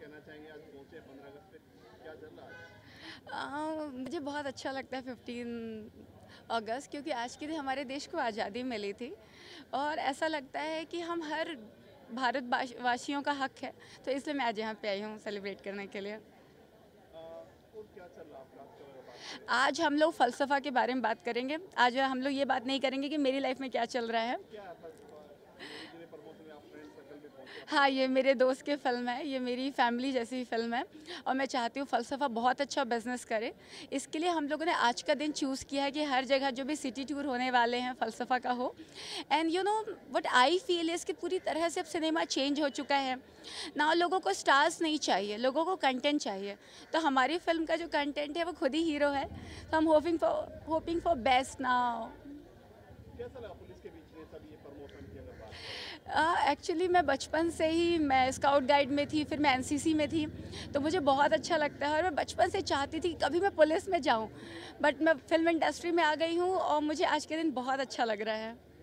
कहना चाहेंगे आज अगस्त पे क्या चल रहा है मुझे बहुत अच्छा लगता है फिफ्टीन अगस्त क्योंकि आज के दिन हमारे देश को आज़ादी मिली थी और ऐसा लगता है कि हम हर भारत वासियों का हक है तो इसलिए मैं आज यहाँ पे आई हूँ सेलिब्रेट करने के लिए आज हम लोग फ़लसफ़ा के बारे में बात करेंगे आज हम लोग ये बात नहीं करेंगे कि मेरी लाइफ में क्या चल रहा है हाँ ये मेरे दोस्त की फ़िल्म है ये मेरी फैमिली जैसी फिल्म है और मैं चाहती हूँ फ़लसफ़ा बहुत अच्छा बिजनेस करे इसके लिए हम लोगों ने आज का दिन चूज़ किया है कि हर जगह जो भी सिटी टूर होने वाले हैं फ़लसफ़ा का हो and you know what I feel इस पूरी तरह से अब सिनेमा चेंज हो चुका है ना लोगों को स्टार्स नहीं चाहिए लोगों को कंटेंट चाहिए तो हमारी फिल्म का जो कंटेंट है वो खुद ही हीरो है तो हम hoping for hoping for best now कैसा लगा पुलिस के बीच में सब ये प्रमोशन एक्चुअली uh, मैं बचपन से ही मैं स्काउट गाइड में थी फिर मैं एनसीसी में थी तो मुझे बहुत अच्छा लगता है और मैं बचपन से चाहती थी कि कभी मैं पुलिस में जाऊं बट मैं फिल्म इंडस्ट्री में आ गई हूं और मुझे आज के दिन बहुत अच्छा लग रहा है